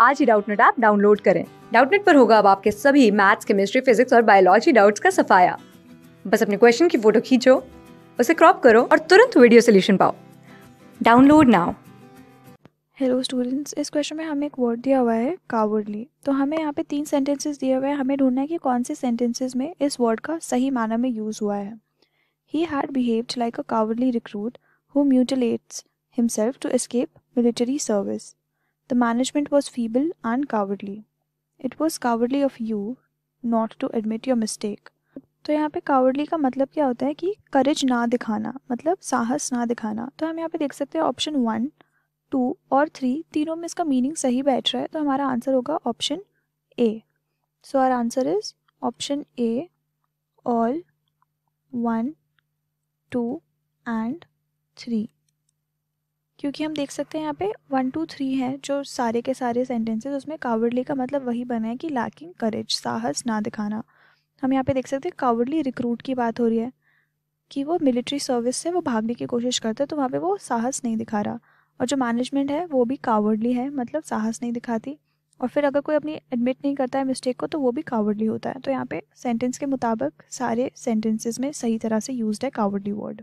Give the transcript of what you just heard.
आज ही Doubtnut app download करें डाउटनेट पर होगा अब आपके सभी मैथ्स केमिस्ट्री फिजिक्स और बायोलॉजी डाउट्स का सफाया बस अपने क्वेश्चन की फोटो खींचो उसे क्रॉप करो और तुरंत वीडियो सोल्यूशन पाओ डाउनलोड नाउ हेलो स्टूडेंट्स इस क्वेश्चन में हमें एक वर्ड दिया हुआ है कावर्डली तो हमें यहाँ पे तीन सेंटेंसेस दिए हुए हैं हमें ढूंढना है कि कौन से सेंटेंसेस में इस वर्ड का सही माना में यूज़ हुआ है he had behaved like a cowardly recruit who mutilates himself to escape military service The management was feeble and cowardly. It was cowardly of you not to admit your mistake. तो यहाँ पे cowardly का मतलब क्या होता है कि करेज ना दिखाना मतलब साहस ना दिखाना तो हम यहाँ पे देख सकते हैं ऑप्शन वन टू और थ्री तीनों में इसका मीनिंग सही बैठ रहा है तो हमारा आंसर होगा option A so our answer is option A all one two and three क्योंकि हम देख सकते हैं यहाँ पे वन टू थ्री हैं जो सारे के सारे सेंटेंसेस उसमें कावर्डली का मतलब वही बना है कि लैकिंग करेज साहस ना दिखाना हम यहाँ पे देख सकते हैं कावर्डली रिक्रूट की बात हो रही है कि वो मिलिट्री सर्विस से वो भागने की कोशिश करता है तो वहाँ पे वो साहस नहीं दिखा रहा और जो मैनेजमेंट है वो भी कावर्डली है मतलब साहस नहीं दिखाती और फिर अगर कोई अपनी एडमिट नहीं करता है मिस्टेक को तो वो भी कावर्डली होता है तो यहाँ पे सेंटेंस के मुताबिक सारे सेंटेंसेस में सही तरह से यूज्ड है कावर्डली वर्ड